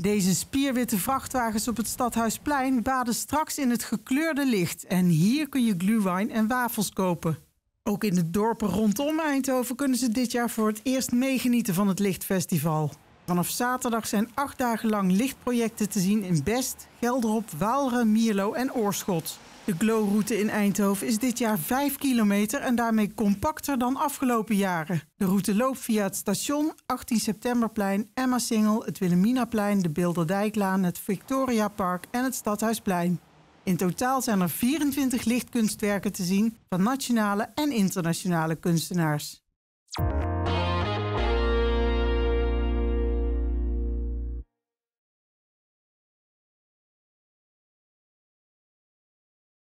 Deze spierwitte vrachtwagens op het Stadhuisplein baden straks in het gekleurde licht. En hier kun je glühwein en wafels kopen. Ook in de dorpen rondom Eindhoven kunnen ze dit jaar voor het eerst meegenieten van het Lichtfestival. Vanaf zaterdag zijn acht dagen lang lichtprojecten te zien in Best, Gelderop, Waalren, Mierlo en Oorschot. De Route in Eindhoven is dit jaar 5 kilometer en daarmee compacter dan afgelopen jaren. De route loopt via het station, 18 Septemberplein, Emma Singel, het Willeminaplein, de Bilderdijklaan, het Victoria Park en het Stadhuisplein. In totaal zijn er 24 lichtkunstwerken te zien van nationale en internationale kunstenaars.